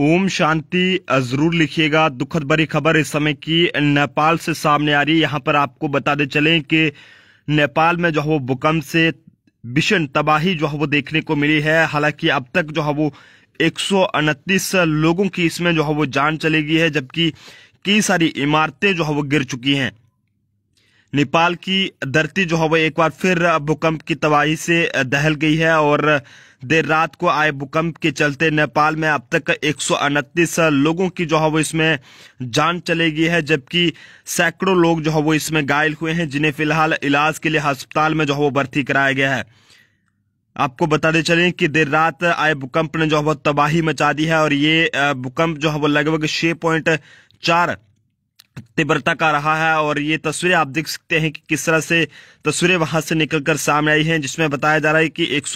ओम शांति जरूर लिखिएगा दुखद भरी खबर इस समय की नेपाल से सामने आ रही है यहाँ पर आपको बताते चले कि नेपाल में जो है वो भूकंप से भीषण तबाही जो है वो देखने को मिली है हालांकि अब तक जो है वो एक लोगों की इसमें जो है वो जान चली गई है जबकि कई सारी इमारतें जो है वो गिर चुकी हैं नेपाल की धरती जो है वो एक बार फिर भूकंप की तबाही से दहल गई है और देर रात को आए भूकंप के चलते नेपाल में अब तक एक लोगों की जो है वो इसमें जान चले गई है जबकि सैकड़ों लोग जो है वो इसमें घायल हुए हैं जिन्हें फिलहाल इलाज के लिए अस्पताल में जो है वो भर्ती कराया गया है आपको बताते चलें कि देर रात आए भूकंप ने जो है वो तबाही मचा दी है और ये भूकंप जो है वो लगभग छह पॉइंट चार तीव्रता का रहा है और ये तस्वीरें आप देख सकते हैं कि किस तरह से तस्वीरें वहां से निकलकर सामने आई हैं जिसमें बताया जा रहा है कि एक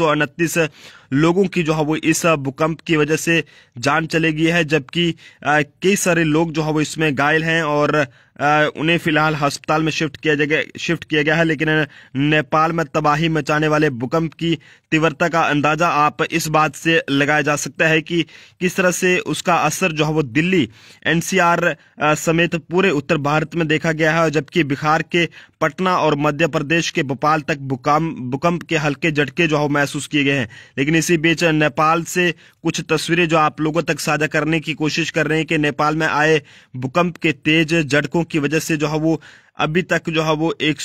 लोगों की जो है वो इस भूकंप की वजह से जान चले गई है जबकि कई सारे लोग जो है वो इसमें घायल हैं और उन्हें फिलहाल अस्पताल में शिफ्ट किया जगह शिफ्ट किया गया है लेकिन नेपाल में तबाही मचाने वाले भूकंप की तीव्रता का अंदाजा आप इस बात से लगाया जा सकता है कि किस तरह से उसका असर जो है वो दिल्ली एनसीआर समेत पूरे उत्तर भारत में देखा गया है जबकि बिहार के पटना और मध्य प्रदेश के भोपाल तक भूकंप भूकंप के हल्के झटके जो है महसूस किए गए हैं लेकिन लेकिन इसी बीच नेपाल से कुछ तस्वीरें जो आप लोगों तक साझा करने की कोशिश कर रहे हैं कि नेपाल में आए भूकंप के तेज झटकों की वजह से जो है वो अभी तक जो है वो एक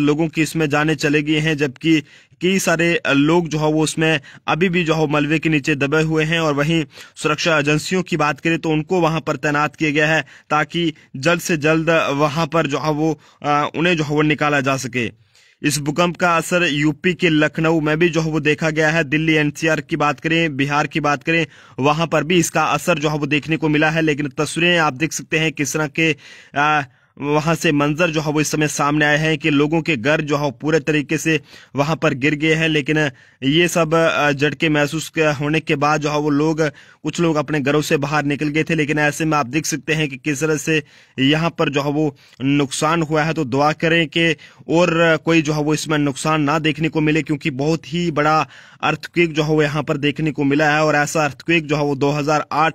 लोगों की इसमें जाने चले गए हैं जबकि कई सारे लोग जो है वो उसमें अभी भी जो है मलबे के नीचे दबे हुए हैं और वहीं सुरक्षा एजेंसियों की बात करें तो उनको वहां पर तैनात किया गया है ताकि जल्द से जल्द वहां पर जो है वो उन्हें जो है वो निकाला जा सके इस भूकंप का असर यूपी के लखनऊ में भी जो है वो देखा गया है दिल्ली एनसीआर की बात करें बिहार की बात करें वहां पर भी इसका असर जो है वो देखने को मिला है लेकिन तस्वीरें आप देख सकते हैं किस तरह के आ, वहां से मंजर जो है वो इस समय सामने आए हैं कि लोगों के घर जो है पूरे तरीके से वहां पर गिर गए हैं लेकिन ये सब झटके महसूस होने के बाद जो है वो लोग कुछ लोग अपने घरों से बाहर निकल गए थे लेकिन ऐसे में आप देख सकते हैं कि किस तरह से यहाँ पर जो है वो नुकसान हुआ है तो दुआ करें कि और कोई जो है वो इसमें नुकसान ना देखने को मिले क्योंकि बहुत ही बड़ा अर्थक्वेक जो है वो यहाँ पर देखने को मिला है और ऐसा अर्थक्वेक जो है वो दो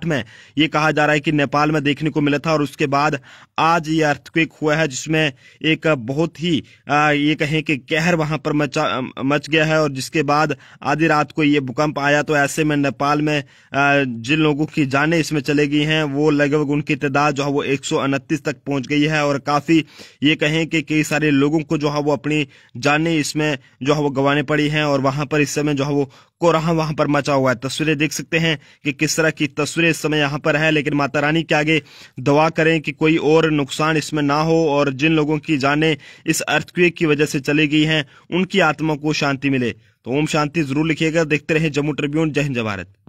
में ये कहा जा रहा है कि नेपाल में देखने को मिला था और उसके बाद आज ये अर्थ अर्थक्वेक हुआ है जिसमें एक बहुत ही आ, ये कहें कि कहर वहां पर मचा मच गया है और जिसके बाद आधी रात को ये भूकंप आया तो ऐसे में नेपाल में आ, जिन लोगों की जानें इसमें चले गई हैं वो लगभग उनकी तादाद जो है वो एक तक पहुंच गई है और काफ़ी ये कहें कि कई सारे लोगों को जो है वो अपनी जाने इसमें जो है वो गंवानी पड़ी है और वहां पर इस समय जो है वो कोराहम वहां पर मचा हुआ है तस्वीरें देख सकते हैं कि किस तरह की तस्वीरें इस समय यहाँ पर है लेकिन माता रानी के आगे दुआ करें कि कोई और नुकसान इसमें ना हो और जिन लोगों की जाने इस अर्थक्वेक की वजह से चली गई है उनकी आत्मा को शांति मिले तो ओम शांति जरूर लिखिएगा देखते रहे जम्मू ट्रिब्यून जय हिंद भारत